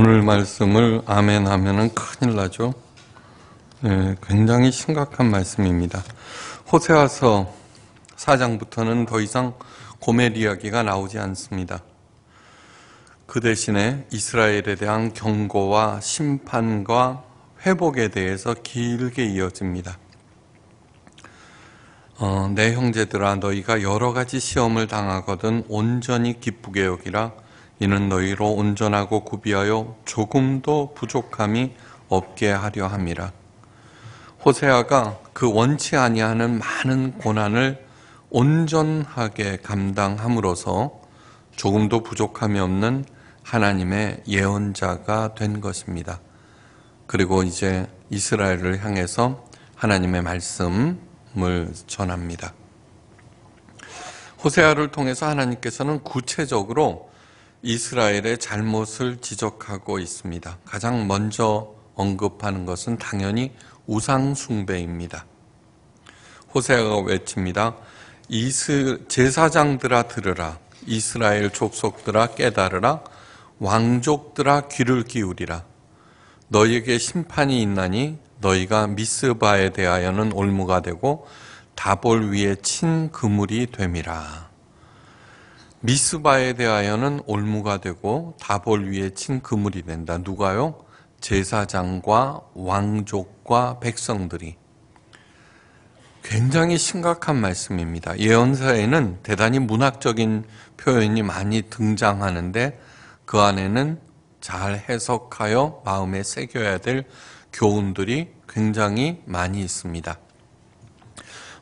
오늘 말씀을 아멘 하면은 큰일 나죠. 네, 굉장히 심각한 말씀입니다. 호세아서 4장부터는 더 이상 고멜 이야기가 나오지 않습니다. 그 대신에 이스라엘에 대한 경고와 심판과 회복에 대해서 길게 이어집니다. 어, 내 네 형제들아 너희가 여러 가지 시험을 당하거든 온전히 기쁘게 여기라 이는 너희로 온전하고 구비하여 조금도 부족함이 없게 하려 함이라. 호세아가 그 원치 아니하는 많은 고난을 온전하게 감당함으로써 조금도 부족함이 없는 하나님의 예언자가 된 것입니다. 그리고 이제 이스라엘을 향해서 하나님의 말씀을 전합니다. 호세아를 통해서 하나님께서는 구체적으로 이스라엘의 잘못을 지적하고 있습니다. 가장 먼저 언급하는 것은 당연히 우상숭배입니다. 호세아가 외칩니다. 이스, 제사장들아 들으라. 이스라엘 족속들아 깨달으라. 왕족들아 귀를 기울이라. 너에게 심판이 있나니 너희가 미스바에 대하여는 올무가 되고 다볼 위에 친 그물이 됨이라. 미스바에 대하여는 올무가 되고 다볼 위에 친 그물이 된다. 누가요? 제사장과 왕족과 백성들이. 굉장히 심각한 말씀입니다. 예언서에는 대단히 문학적인 표현이 많이 등장하는데 그 안에는 잘 해석하여 마음에 새겨야 될 교훈들이 굉장히 많이 있습니다.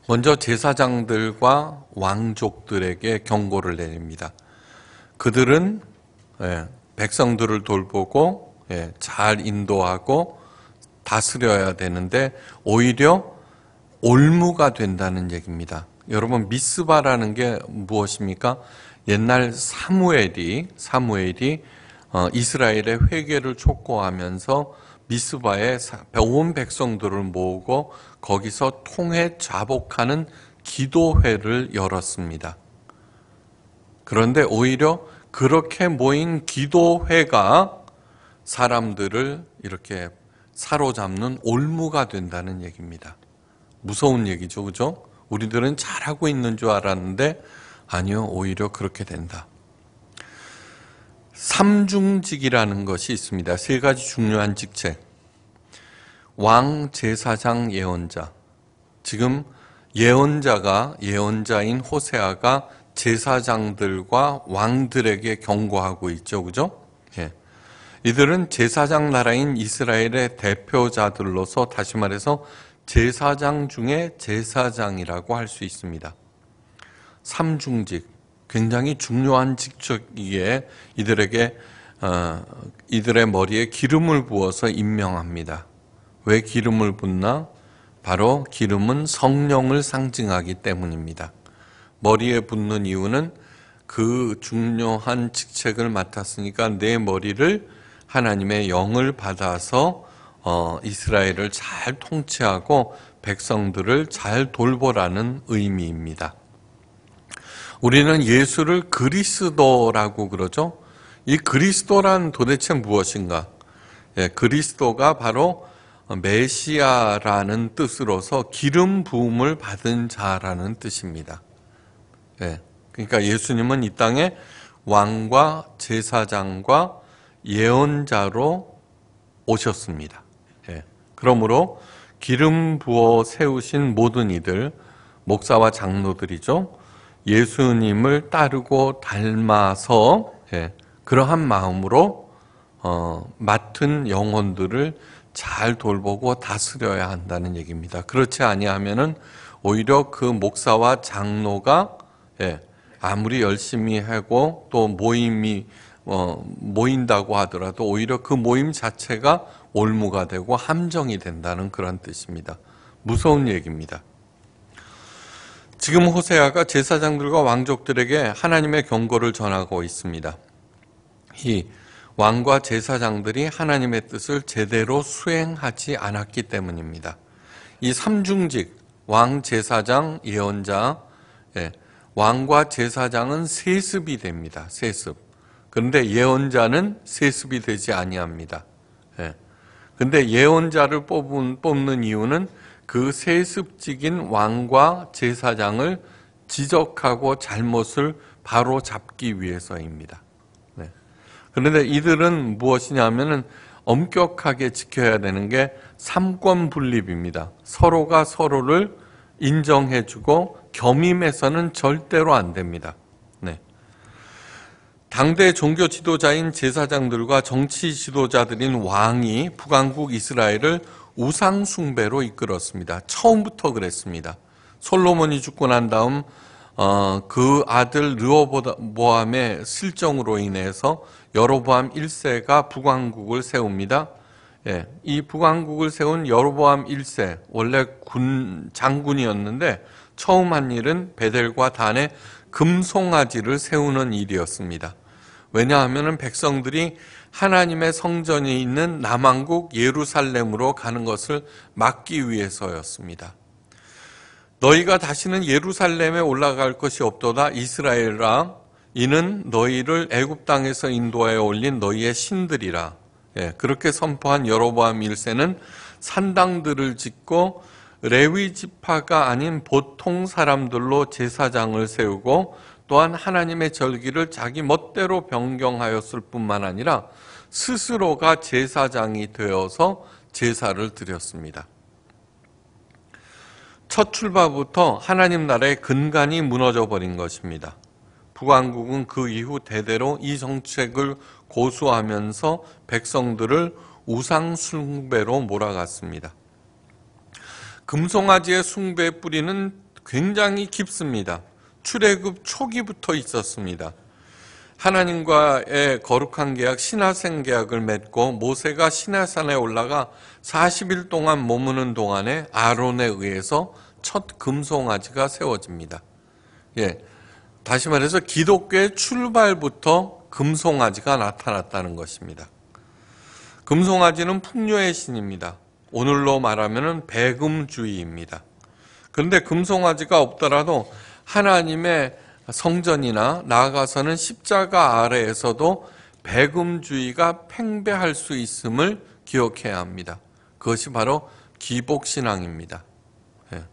먼저 제사장들과 왕족들에게 경고를 내립니다. 그들은 예, 백성들을 돌보고 예, 잘 인도하고 다스려야 되는데 오히려 올무가 된다는 얘기입니다. 여러분 미스바라는 게 무엇입니까? 옛날 사무엘이 사무엘이 어, 이스라엘의 회개를 촉구하면서 미스바에 온 백성들을 모으고 거기서 통해 자복하는 기도회를 열었습니다. 그런데 오히려 그렇게 모인 기도회가 사람들을 이렇게 사로잡는 올무가 된다는 얘기입니다. 무서운 얘기죠, 그죠? 우리들은 잘하고 있는 줄 알았는데, 아니요, 오히려 그렇게 된다. 삼중직이라는 것이 있습니다. 세 가지 중요한 직책. 왕, 제사장, 예언자. 지금 예언자가 예언자인 호세아가 제사장들과 왕들에게 경고하고 있죠. 그죠? 예. 이들은 제사장 나라인 이스라엘의 대표자들로서 다시 말해서 제사장 중에 제사장이라고 할 수 있습니다. 삼중직. 굉장히 중요한 직책이기에 이들에게 어, 이들의 머리에 기름을 부어서 임명합니다. 왜 기름을 붓나? 바로 기름은 성령을 상징하기 때문입니다. 머리에 붓는 이유는 그 중요한 직책을 맡았으니까 내 머리를 하나님의 영을 받아서 어, 이스라엘을 잘 통치하고 백성들을 잘 돌보라는 의미입니다. 우리는 예수를 그리스도라고 그러죠. 이 그리스도란 도대체 무엇인가? 예, 그리스도가 바로 메시아라는 뜻으로서 기름 부음을 받은 자라는 뜻입니다. 예, 그러니까 예수님은 이 땅에 왕과 제사장과 예언자로 오셨습니다. 예, 그러므로 기름 부어 세우신 모든 이들, 목사와 장로들이죠. 예수님을 따르고 닮아서 예, 그러한 마음으로 어, 맡은 영혼들을 잘 돌보고 다스려야 한다는 얘기입니다. 그렇지 아니하면은 오히려 그 목사와 장로가 예, 아무리 열심히 하고 또 모임이 어, 모인다고 하더라도 오히려 그 모임 자체가 올무가 되고 함정이 된다는 그런 뜻입니다. 무서운 얘기입니다. 지금 호세아가 제사장들과 왕족들에게 하나님의 경고를 전하고 있습니다. 이 왕과 제사장들이 하나님의 뜻을 제대로 수행하지 않았기 때문입니다. 이 삼중직, 왕, 제사장, 예언자, 예, 왕과 제사장은 세습이 됩니다. 세습. 그런데 예언자는 세습이 되지 아니합니다. 예. 근데 예언자를 뽑은, 뽑는 이유는 그 세습직인 왕과 제사장을 지적하고 잘못을 바로 잡기 위해서입니다. 네. 그런데 이들은 무엇이냐면은 엄격하게 지켜야 되는 게 삼권 분립입니다. 서로가 서로를 인정해주고 겸임해서는 절대로 안 됩니다. 네. 당대 종교 지도자인 제사장들과 정치 지도자들인 왕이 북왕국 이스라엘을 우상숭배로 이끌었습니다. 처음부터 그랬습니다. 솔로몬이 죽고 난 다음 어, 그 아들 르호보암의 실정으로 인해서 여로보암 1세가 북왕국을 세웁니다. 예, 이 북왕국을 세운 여로보암 1세 원래 군 장군이었는데 처음 한 일은 베델과 단에 금송아지를 세우는 일이었습니다. 왜냐하면 백성들이 하나님의 성전이 있는 남한국 예루살렘으로 가는 것을 막기 위해서였습니다. 너희가 다시는 예루살렘에 올라갈 것이 없도다 이스라엘아 이는 너희를 애굽 땅에서 인도하에 올린 너희의 신들이라. 예, 그렇게 선포한 여로보암 1세는 산당들을 짓고 레위 지파가 아닌 보통 사람들로 제사장을 세우고 또한 하나님의 절기를 자기 멋대로 변경하였을 뿐만 아니라 스스로가 제사장이 되어서 제사를 드렸습니다. 첫 출발부터 하나님 나라의 근간이 무너져 버린 것입니다. 북왕국은 그 이후 대대로 이 정책을 고수하면서 백성들을 우상 숭배로 몰아갔습니다. 금송아지의 숭배 뿌리는 굉장히 깊습니다. 출애굽 초기부터 있었습니다. 하나님과의 거룩한 계약, 신하생 계약을 맺고 모세가 신하산에 올라가 40일 동안 머무는 동안에 아론에 의해서 첫 금송아지가 세워집니다. 예. 다시 말해서 기독교의 출발부터 금송아지가 나타났다는 것입니다. 금송아지는 풍요의 신입니다. 오늘로 말하면 배금주의입니다. 그런데 금송아지가 없더라도 하나님의 성전이나 나아가서는 십자가 아래에서도 배금주의가 팽배할 수 있음을 기억해야 합니다. 그것이 바로 기복신앙입니다. 예.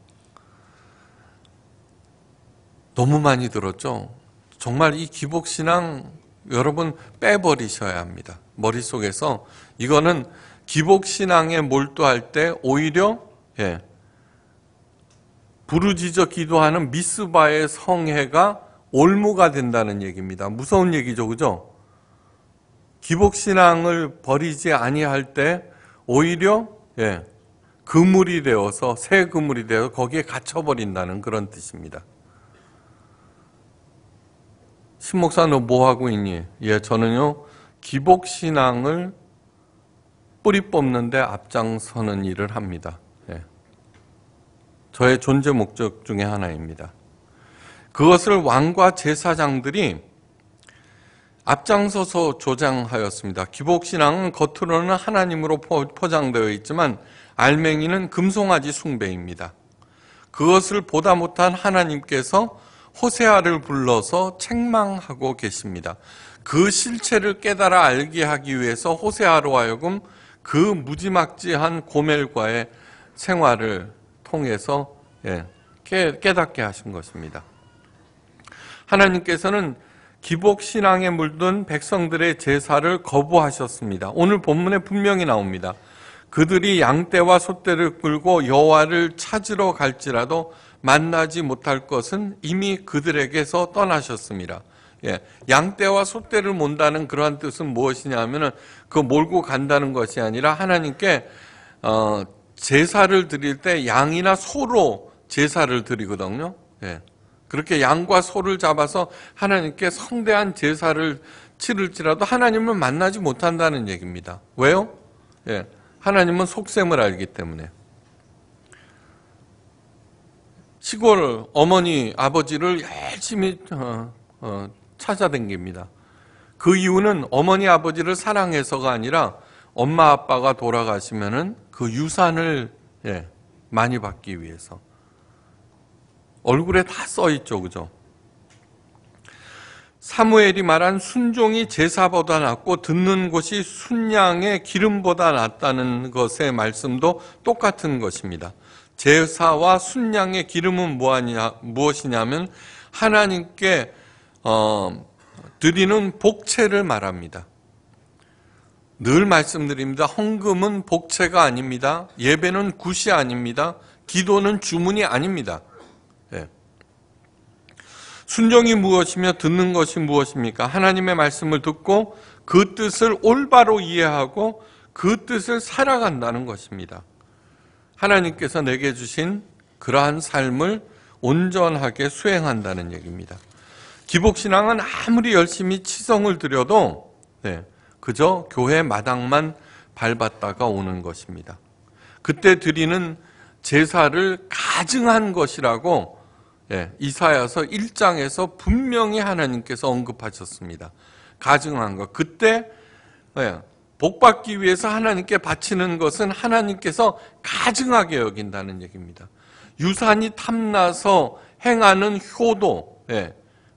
너무 많이 들었죠? 정말 이 기복신앙 여러분 빼버리셔야 합니다. 머릿속에서 이거는 기복신앙에 몰두할 때 오히려 예, 부르짖어 기도하는 미스바의 성해가 올무가 된다는 얘기입니다. 무서운 얘기죠. 그죠? 기복신앙을 버리지 아니할 때 오히려 예, 그물이 되어서 새 그물이 되어 거기에 갇혀버린다는 그런 뜻입니다. 신목사 너 뭐하고 있니? 예, 저는요 기복신앙을 뿌리 뽑는데 앞장서는 일을 합니다. 저의 존재 목적 중의 하나입니다. 그것을 왕과 제사장들이 앞장서서 조장하였습니다. 기복신앙은 겉으로는 하나님으로 포장되어 있지만 알맹이는 금송아지 숭배입니다. 그것을 보다 못한 하나님께서 호세아를 불러서 책망하고 계십니다. 그 실체를 깨달아 알게 하기 위해서 호세아로 하여금 그 무지막지한 고멜과의 생활을 통해서 예, 깨닫게 하신 것입니다. 하나님께서는 기복신앙에 물든 백성들의 제사를 거부하셨습니다. 오늘 본문에 분명히 나옵니다. 그들이 양떼와 소떼를 끌고 여와를 찾으러 갈지라도 만나지 못할 것은 이미 그들에게서 떠나셨습니다. 예, 양떼와 소떼를 몬다는 그러한 뜻은 무엇이냐 하면은 그 몰고 간다는 것이 아니라 하나님께 어, 제사를 드릴 때 양이나 소로 제사를 드리거든요. 예. 그렇게 양과 소를 잡아서 하나님께 성대한 제사를 치를지라도 하나님을 만나지 못한다는 얘기입니다. 왜요? 예. 하나님은 속셈을 알기 때문에. 시골 어머니, 아버지를 열심히 어, 어, 찾아댕깁니다. 그 이유는 어머니, 아버지를 사랑해서가 아니라 엄마 아빠가 돌아가시면은 그 유산을 예, 많이 받기 위해서 얼굴에 다 써 있죠, 그죠? 사무엘이 말한 순종이 제사보다 낫고 듣는 것이 순양의 기름보다 낫다는 것의 말씀도 똑같은 것입니다. 제사와 순양의 기름은 뭐하냐, 무엇이냐면 하나님께 어, 드리는 복채를 말합니다. 늘 말씀드립니다. 헌금은 복채가 아닙니다. 예배는 굿이 아닙니다. 기도는 주문이 아닙니다. 예. 순종이 무엇이며 듣는 것이 무엇입니까? 하나님의 말씀을 듣고 그 뜻을 올바로 이해하고 그 뜻을 살아간다는 것입니다. 하나님께서 내게 주신 그러한 삶을 온전하게 수행한다는 얘기입니다. 기복신앙은 아무리 열심히 치성을 들여도 네, 그저 교회 마당만 밟았다가 오는 것입니다. 그때 드리는 제사를 가증한 것이라고 예, 이사야서 1장에서 분명히 하나님께서 언급하셨습니다. 가증한 것. 그때 예, 복 받기 위해서 하나님께 바치는 것은 하나님께서 가증하게 여긴다는 얘기입니다. 유산이 탐나서 행하는 효도, 예.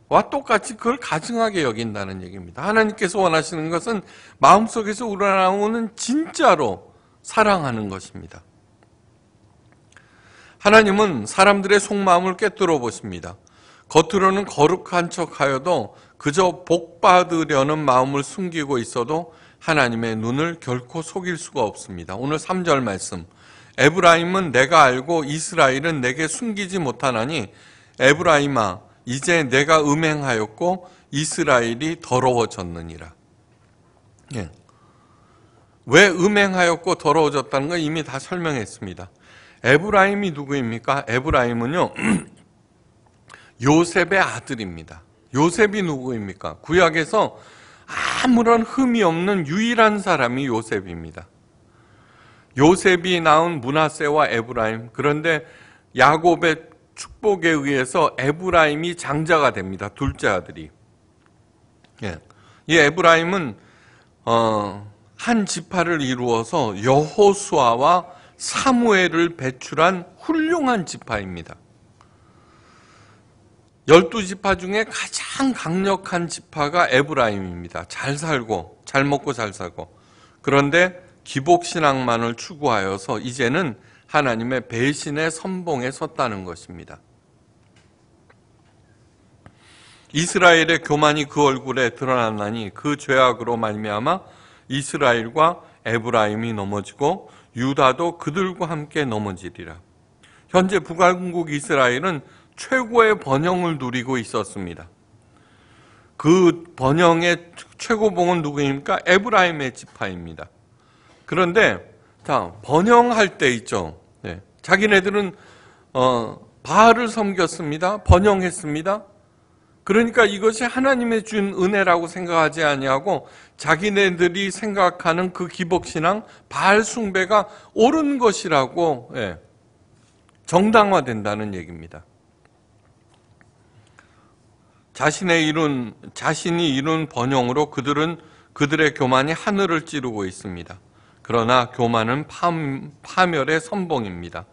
와 똑같이 그걸 가증하게 여긴다는 얘기입니다. 하나님께서 원하시는 것은 마음속에서 우러나오는 진짜로 사랑하는 것입니다. 하나님은 사람들의 속마음을 꿰뚫어 보십니다. 겉으로는 거룩한 척하여도 그저 복 받으려는 마음을 숨기고 있어도 하나님의 눈을 결코 속일 수가 없습니다. 오늘 3절 말씀. 에브라임은 내가 알고 이스라엘은 내게 숨기지 못하나니 에브라임아 이제 내가 음행하였고 이스라엘이 더러워졌느니라. 예. 왜 음행하였고 더러워졌다는 건 이미 다 설명했습니다. 에브라임이 누구입니까? 에브라임은요, 요셉의 아들입니다. 요셉이 누구입니까? 구약에서 아무런 흠이 없는 유일한 사람이 요셉입니다. 요셉이 낳은 문하세와 에브라임. 그런데 야곱의 축복에 의해서 에브라임이 장자가 됩니다. 둘째 아들이. 예. 이 에브라임은 어, 한 지파를 이루어서 여호수아와 사무엘을 배출한 훌륭한 지파입니다. 열두 지파 중에 가장 강력한 지파가 에브라임입니다. 잘 살고 잘 먹고 잘 살고 그런데 기복 신앙만을 추구하여서 이제는 하나님의 배신의 선봉에 섰다는 것입니다. 이스라엘의 교만이 그 얼굴에 드러났나니 그 죄악으로 말미암아 이스라엘과 에브라임이 넘어지고 유다도 그들과 함께 넘어지리라. 현재 북한국 이스라엘은 최고의 번영을 누리고 있었습니다. 그 번영의 최고봉은 누구입니까? 에브라임의 지파입니다. 그런데 다 번영할 때 있죠. 네. 자기네들은 어, 바알을 섬겼습니다. 번영했습니다. 그러니까 이것이 하나님의 준 은혜라고 생각하지 아니하고 자기네들이 생각하는 그 기복신앙 바알 숭배가 옳은 것이라고 예, 정당화된다는 얘기입니다. 자신의 이룬 자신이 이룬 번영으로 그들은 그들의 교만이 하늘을 찌르고 있습니다. 그러나 교만은 파멸의 선봉입니다.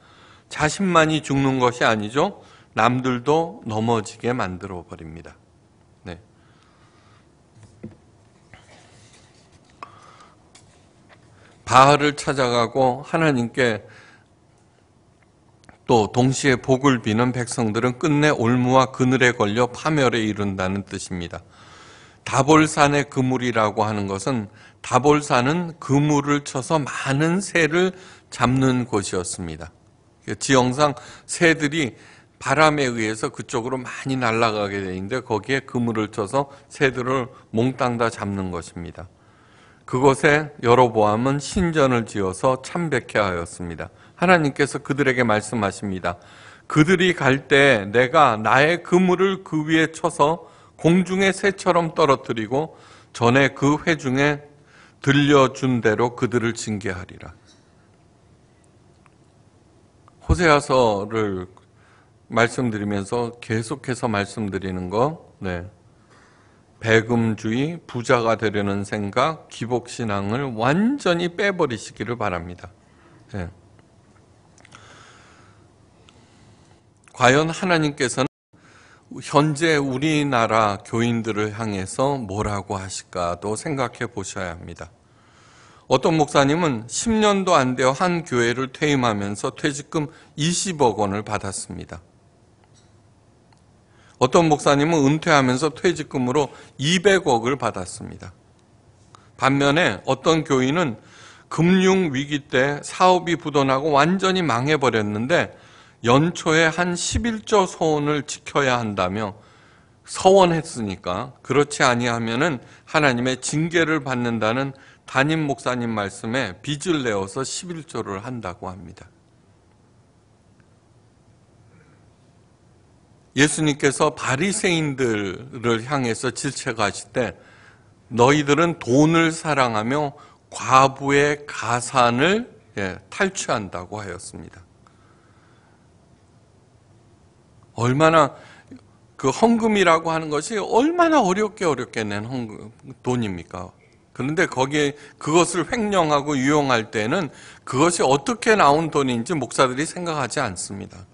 자신만이 죽는 것이 아니죠. 남들도 넘어지게 만들어 버립니다. 네. 바알을 찾아가고 하나님께 또 동시에 복을 비는 백성들은 끝내 올무와 그늘에 걸려 파멸에 이른다는 뜻입니다. 다볼산의 그물이라고 하는 것은 다볼산은 그물을 쳐서 많은 새를 잡는 곳이었습니다. 지형상 새들이 바람에 의해서 그쪽으로 많이 날아가게 되는데 거기에 그물을 쳐서 새들을 몽땅 다 잡는 것입니다. 그곳에 여로보암은 신전을 지어서 참백해 하였습니다. 하나님께서 그들에게 말씀하십니다. 그들이 갈 때 내가 나의 그물을 그 위에 쳐서 공중의 새처럼 떨어뜨리고 전에 그 회중에 들려준 대로 그들을 징계하리라. 호세아서를 말씀드리면서 계속해서 말씀드리는 거, 네. 배금주의, 부자가 되려는 생각, 기복신앙을 완전히 빼버리시기를 바랍니다. 네. 과연 하나님께서는 현재 우리나라 교인들을 향해서 뭐라고 하실까도 생각해 보셔야 합니다. 어떤 목사님은 10년도 안 되어 한 교회를 퇴임하면서 퇴직금 20억 원을 받았습니다. 어떤 목사님은 은퇴하면서 퇴직금으로 200억을 받았습니다. 반면에 어떤 교인은 금융위기 때 사업이 부도나고 완전히 망해버렸는데 연초에 한 11조 소원을 지켜야 한다며 서원했으니까 그렇지 아니하면은 하나님의 징계를 받는다는 담임 목사님 말씀에 빚을 내어서 11조를 한다고 합니다. 예수님께서 바리새인들을 향해서 질책하실 때 너희들은 돈을 사랑하며 과부의 가산을 예, 탈취한다고 하였습니다. 얼마나 그 헌금이라고 하는 것이 얼마나 어렵게 어렵게 낸 헌금 돈입니까? 그런데 거기에 그것을 횡령하고 유용할 때는 그것이 어떻게 나온 돈인지 목사들이 생각하지 않습니다.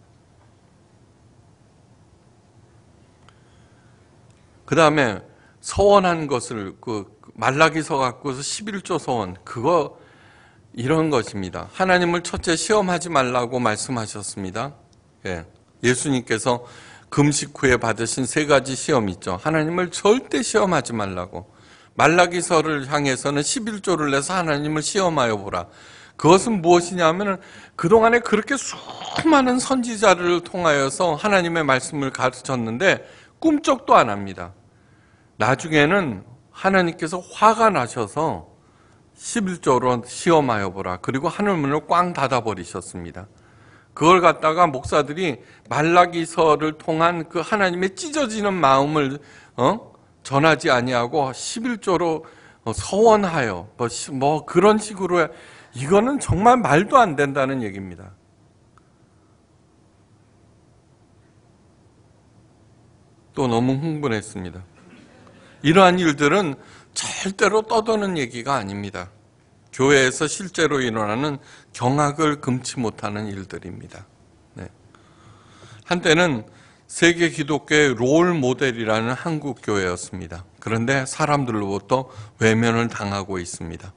그 다음에 서원한 것을 그 말라기서 갖고서 11조 서원 그거 이런 것입니다. 하나님을 첫째 시험하지 말라고 말씀하셨습니다. 예. 예수님께서 금식 후에 받으신 세 가지 시험 있죠. 하나님을 절대 시험하지 말라고. 말라기서를 향해서는 11조를 내서 하나님을 시험하여 보라. 그것은 무엇이냐 하면은 그동안에 그렇게 수많은 선지자를 통하여서 하나님의 말씀을 가르쳤는데 꿈쩍도 안 합니다. 나중에는 하나님께서 화가 나셔서 11조로 시험하여 보라. 그리고 하늘문을 꽝 닫아버리셨습니다. 그걸 갖다가 목사들이 말라기서를 통한 그 하나님의 찢어지는 마음을 어? 전하지 아니하고 11조로 어, 서원하여 뭐, 뭐 그런 식으로 이거는 정말 말도 안 된다는 얘기입니다. 또 너무 흥분했습니다. 이러한 일들은 절대로 떠도는 얘기가 아닙니다. 교회에서 실제로 일어나는 경악을 금치 못하는 일들입니다. 네. 한때는 세계 기독교의 롤 모델이라는 한국 교회였습니다. 그런데 사람들로부터 외면을 당하고 있습니다.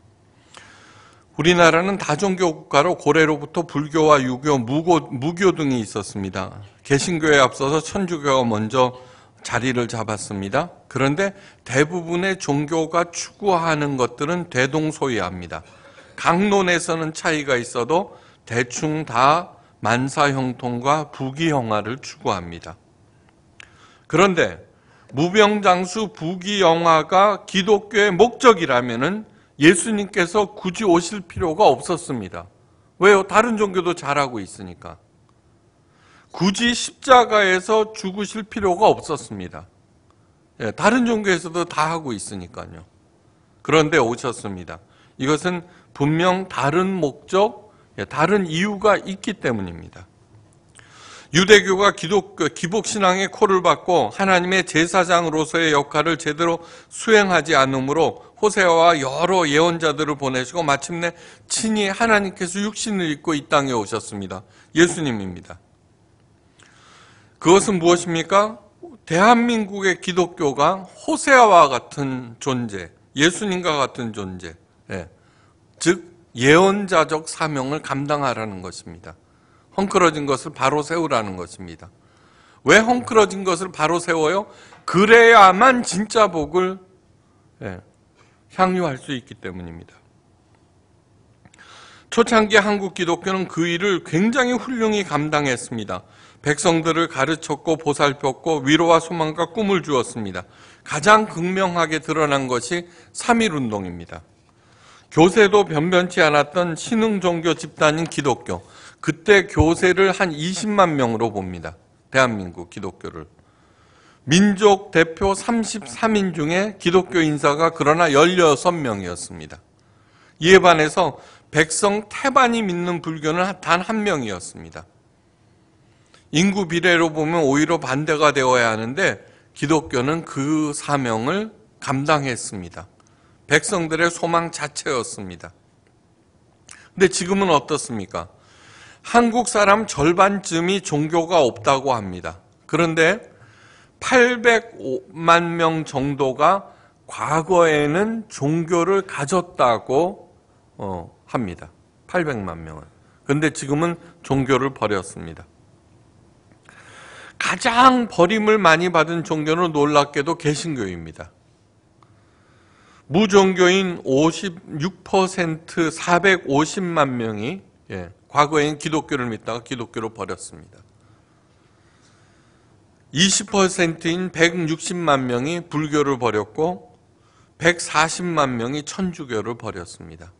우리나라는 다종교 국가로 고래로부터 불교와 유교, 무교, 등이 있었습니다. 개신교에 앞서서 천주교가 먼저 자리를 잡았습니다. 그런데 대부분의 종교가 추구하는 것들은 대동소이합니다. 강론에서는 차이가 있어도 대충 다 만사형통과 부귀영화를 추구합니다. 그런데 무병장수 부귀영화가 기독교의 목적이라면 예수님께서 굳이 오실 필요가 없었습니다. 왜요? 다른 종교도 잘하고 있으니까. 굳이 십자가에서 죽으실 필요가 없었습니다. 예, 다른 종교에서도 다 하고 있으니까요. 그런데 오셨습니다. 이것은 분명 다른 목적, 예, 다른 이유가 있기 때문입니다. 유대교가 기독교, 그 기복신앙의 코를 받고 하나님의 제사장으로서의 역할을 제대로 수행하지 않으므로 호세와 여러 예언자들을 보내시고 마침내 친히 하나님께서 육신을 입고 이 땅에 오셨습니다. 예수님입니다. 그것은 무엇입니까? 대한민국의 기독교가 호세아와 같은 존재, 예수님과 같은 존재, 예. 즉 예언자적 사명을 감당하라는 것입니다. 헝클어진 것을 바로 세우라는 것입니다. 왜 헝클어진 것을 바로 세워요? 그래야만 진짜 복을 예, 향유할 수 있기 때문입니다. 초창기 한국 기독교는 그 일을 굉장히 훌륭히 감당했습니다. 백성들을 가르쳤고 보살폈고 위로와 소망과 꿈을 주었습니다. 가장 극명하게 드러난 것이 3 1 운동입니다. 교세도 변변치 않았던 신흥 종교 집단인 기독교. 그때 교세를 한 20만 명으로 봅니다. 대한민국 기독교를. 민족 대표 33인 중에 기독교 인사가 그러나 16명이었습니다. 이에 반해서 백성 태반이 믿는 불교는 단 한 명이었습니다. 인구 비례로 보면 오히려 반대가 되어야 하는데 기독교는 그 사명을 감당했습니다. 백성들의 소망 자체였습니다. 근데 지금은 어떻습니까? 한국 사람 절반쯤이 종교가 없다고 합니다. 그런데 800만 명 정도가 과거에는 종교를 가졌다고 어, 합니다. 800만 명은. 그런데 지금은 종교를 버렸습니다. 가장 버림을 많이 받은 종교는 놀랍게도 개신교입니다. 무종교인 56% 450만 명이 예, 과거엔 기독교를 믿다가 기독교로 버렸습니다. 20%인 160만 명이 불교를 버렸고 140만 명이 천주교를 버렸습니다.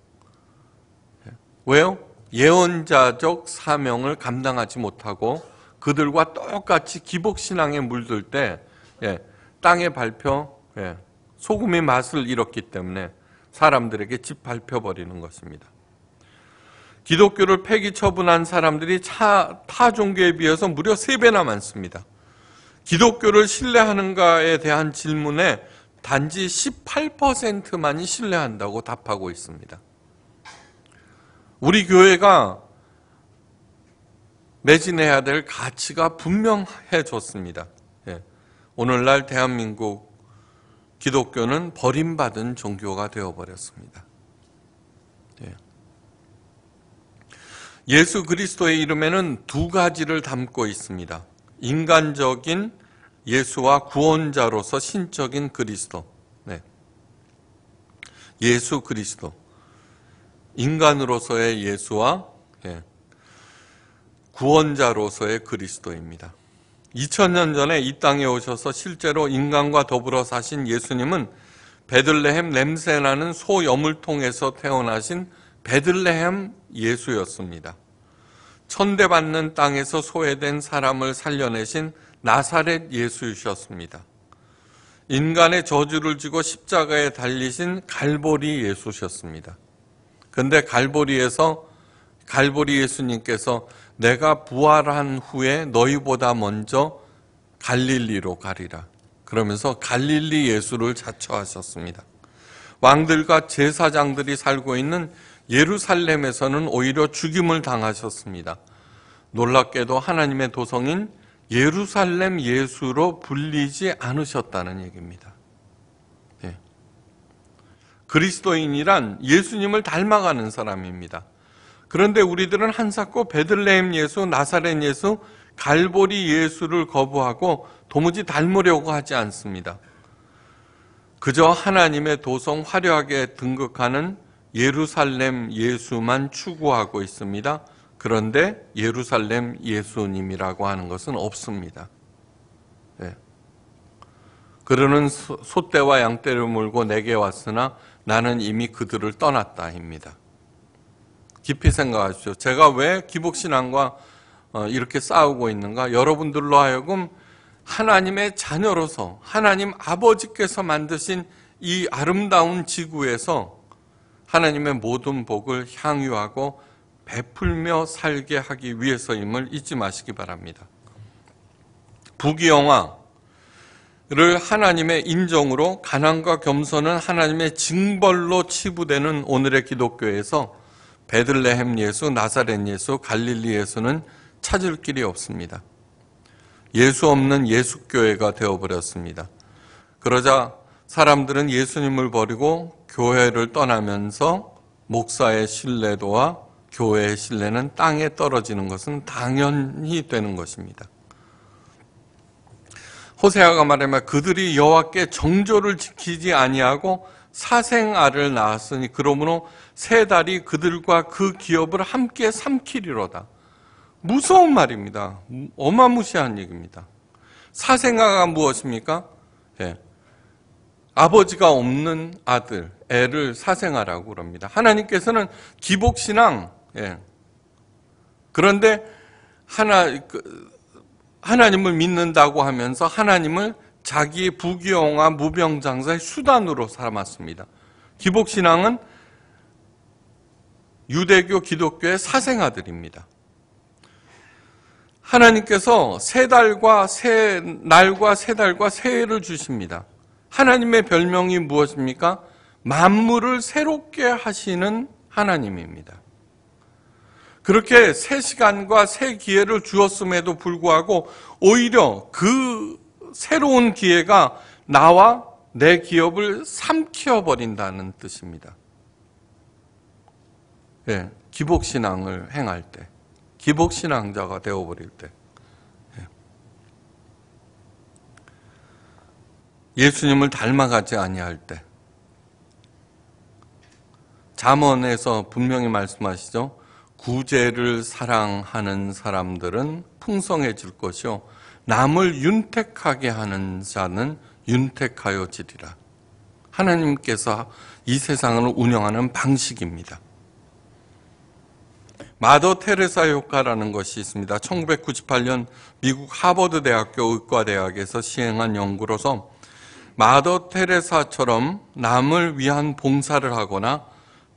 예, 왜요? 예언자적 사명을 감당하지 못하고 그들과 똑같이 기복신앙에 물들 때 예, 땅에 밟혀 예, 소금의 맛을 잃었기 때문에 사람들에게 짓밟혀버리는 것입니다. 기독교를 폐기 처분한 사람들이 차, 타 종교에 비해서 무려 3배나 많습니다. 기독교를 신뢰하는가에 대한 질문에 단지 18%만이 신뢰한다고 답하고 있습니다. 우리 교회가 매진해야 될 가치가 분명해졌습니다. 예. 오늘날 대한민국 기독교는 버림받은 종교가 되어버렸습니다. 예. 수 그리스도의 이름에는 두 가지를 담고 있습니다. 인간적인 예수와 구원자로서 신적인 그리스도. 네. 예수 그리스도. 인간으로서의 예수와 예. 구원자로서의 그리스도입니다. 2000년 전에 이 땅에 오셔서 실제로 인간과 더불어 사신 예수님은 베들레헴 냄새나는 소 여물통에서 태어나신 베들레헴 예수였습니다. 천대받는 땅에서 소외된 사람을 살려내신 나사렛 예수이셨습니다. 인간의 저주를 지고 십자가에 달리신 갈보리 예수셨습니다. 근데 갈보리에서 갈보리 예수님께서 내가 부활한 후에 너희보다 먼저 갈릴리로 가리라. 그러면서 갈릴리 예수를 자처하셨습니다. 왕들과 제사장들이 살고 있는 예루살렘에서는 오히려 죽임을 당하셨습니다. 놀랍게도 하나님의 도성인 예루살렘 예수로 불리지 않으셨다는 얘기입니다. 예. 그리스도인이란 예수님을 닮아가는 사람입니다. 그런데 우리들은 한사코 베들레헴 예수, 나사렛 예수, 갈보리 예수를 거부하고 도무지 닮으려고 하지 않습니다. 그저 하나님의 도성 화려하게 등극하는 예루살렘 예수만 추구하고 있습니다. 그런데 예루살렘 예수님이라고 하는 것은 없습니다. 네. 그러는 소떼와 양떼를 몰고 내게 왔으나 나는 이미 그들을 떠났다입니다. 깊이 생각하십시오. 제가 왜 기복신앙과 어, 이렇게 싸우고 있는가? 여러분들로 하여금 하나님의 자녀로서 하나님 아버지께서 만드신 이 아름다운 지구에서 하나님의 모든 복을 향유하고 베풀며 살게 하기 위해서임을 잊지 마시기 바랍니다. 부귀영화를 하나님의 인정으로 가난과 겸손은 하나님의 징벌로 치부되는 오늘의 기독교에서 베들레헴 예수, 나사렛 예수, 갈릴리 예수는 찾을 길이 없습니다. 예수 없는 예수교회가 되어버렸습니다. 그러자 사람들은 예수님을 버리고 교회를 떠나면서 목사의 신뢰도와 교회의 신뢰는 땅에 떨어지는 것은 당연히 되는 것입니다. 호세아가 말하면 그들이 여호와께 정조를 지키지 아니하고 사생아를 낳았으니 그러므로 세 달이 그들과 그 기업을 함께 삼키리로다. 무서운 말입니다. 어마무시한 얘기입니다. 사생아가 무엇입니까? 예. 아버지가 없는 아들, 애를 사생아라고 그럽니다. 하나님께서는 기복신앙, 예. 그런데 하나, 그, 하나님을 믿는다고 하면서 하나님을 자기의 부귀영화 무병장사의 수단으로 삼았습니다. 기복신앙은 유대교 기독교의 사생아들입니다. 하나님께서 세 달과 세 날과 세 달과 세 해를 주십니다. 하나님의 별명이 무엇입니까? 만물을 새롭게 하시는 하나님입니다. 그렇게 세 시간과 세 기회를 주었음에도 불구하고 오히려 그 새로운 기회가 나와 내 기업을 삼켜버린다는 뜻입니다. 예, 기복신앙을 행할 때, 기복신앙자가 되어버릴 때. 예. 예수님을 닮아가지 아니할 때. 잠언에서 분명히 말씀하시죠. 구제를 사랑하는 사람들은 풍성해질 것이요. 남을 윤택하게 하는 자는 윤택하여지리라. 하나님께서 이 세상을 운영하는 방식입니다. 마더 테레사 효과라는 것이 있습니다. 1998년 미국 하버드 대학교 의과대학에서 시행한 연구로서 마더 테레사처럼 남을 위한 봉사를 하거나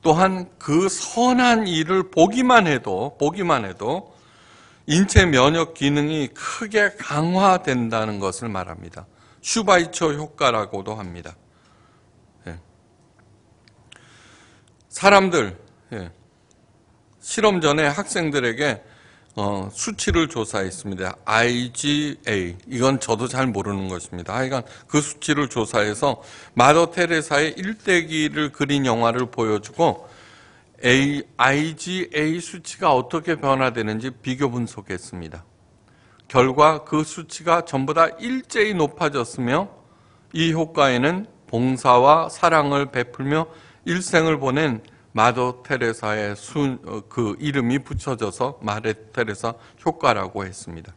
또한 그 선한 일을 보기만 해도 보기만 해도 인체 면역 기능이 크게 강화된다는 것을 말합니다. 슈바이처 효과라고도 합니다. 예. 사람들 예. 실험 전에 학생들에게 어, 수치를 조사했습니다. IgA 이건 저도 잘 모르는 것입니다. 하여간 그 수치를 조사해서 마더 테레사의 일대기를 그린 영화를 보여주고 A, IgA 수치가 어떻게 변화되는지 비교 분석했습니다. 결과 그 수치가 전부 다 일제히 높아졌으며 이 효과에는 봉사와 사랑을 베풀며 일생을 보낸 마더 테레사의 순, 어, 그 이름이 붙여져서 마더 테레사 효과라고 했습니다.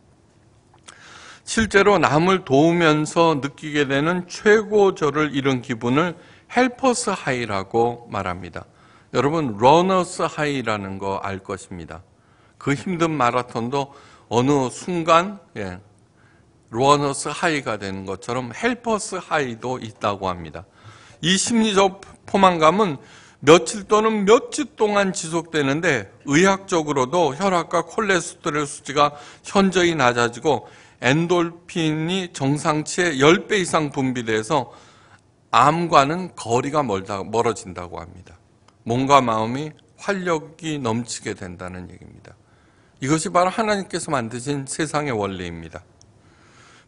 실제로 남을 도우면서 느끼게 되는 최고조를 잃은 기분을 헬퍼스 하이라고 말합니다. 여러분 러너스 하이라는 거 알 것입니다. 그 힘든 마라톤도 어느 순간 예, 러너스 하이가 되는 것처럼 헬퍼스 하이도 있다고 합니다. 이 심리적 포만감은 며칠 또는 몇 주 동안 지속되는데 의학적으로도 혈압과 콜레스테롤 수치가 현저히 낮아지고 엔돌핀이 정상치의 10배 이상 분비돼서 암과는 거리가 멀다, 멀어진다고 합니다. 몸과 마음이 활력이 넘치게 된다는 얘기입니다. 이것이 바로 하나님께서 만드신 세상의 원리입니다.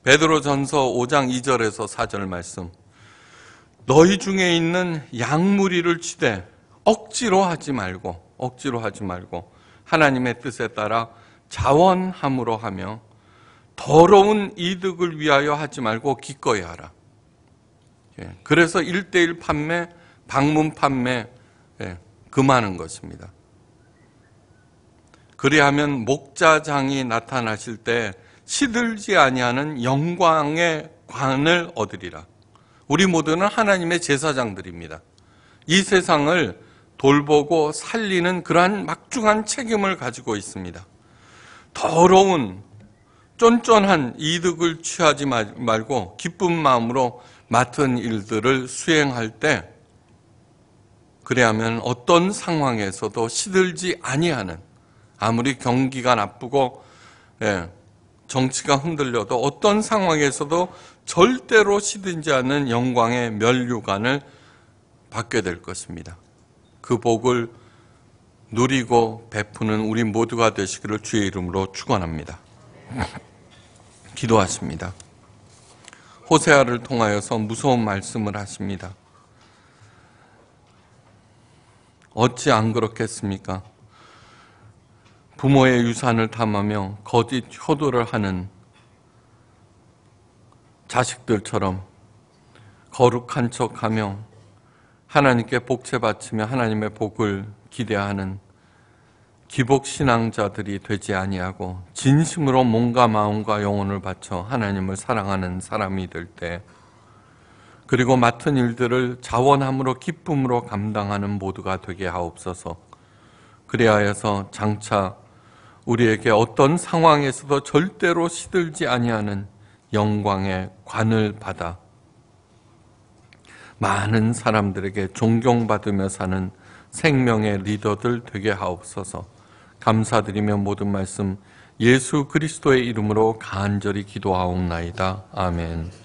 베드로전서 5장 2절에서 4절 말씀. 너희 중에 있는 양무리를 치되 억지로 하지 말고 억지로 하지 말고 하나님의 뜻에 따라 자원함으로 하며 더러운 이득을 위하여 하지 말고 기꺼이 하라. 예, 그래서 1대1 판매, 방문 판매, 금하는 것입니다. 그리하면 목자장이 나타나실 때 시들지 아니하는 영광의 관을 얻으리라. 우리 모두는 하나님의 제사장들입니다. 이 세상을 돌보고 살리는 그러한 막중한 책임을 가지고 있습니다. 더러운 쫀쫀한 이득을 취하지 말고 기쁜 마음으로 맡은 일들을 수행할 때 그래야면 어떤 상황에서도 시들지 아니하는 아무리 경기가 나쁘고 예, 정치가 흔들려도 어떤 상황에서도 절대로 시든지 않는 영광의 면류관을 받게 될 것입니다. 그 복을 누리고 베푸는 우리 모두가 되시기를 주의 이름으로 축원합니다. 기도하십니다. 호세아를 통하여서 무서운 말씀을 하십니다. 어찌 안 그렇겠습니까? 부모의 유산을 탐하며 거짓 효도를 하는 자식들처럼 거룩한 척하며 하나님께 복채 바치며 하나님의 복을 기대하는 기복 신앙자들이 되지 아니하고 진심으로 몸과 마음과 영혼을 바쳐 하나님을 사랑하는 사람이 될때 그리고 맡은 일들을 자원함으로 기쁨으로 감당하는 모두가 되게 하옵소서. 그리하여서 장차 우리에게 어떤 상황에서도 절대로 시들지 아니하는 영광의 관을 받아 많은 사람들에게 존경받으며 사는 생명의 리더들 되게 하옵소서. 감사드리며 모든 말씀 예수 그리스도의 이름으로 간절히 기도하옵나이다. 아멘.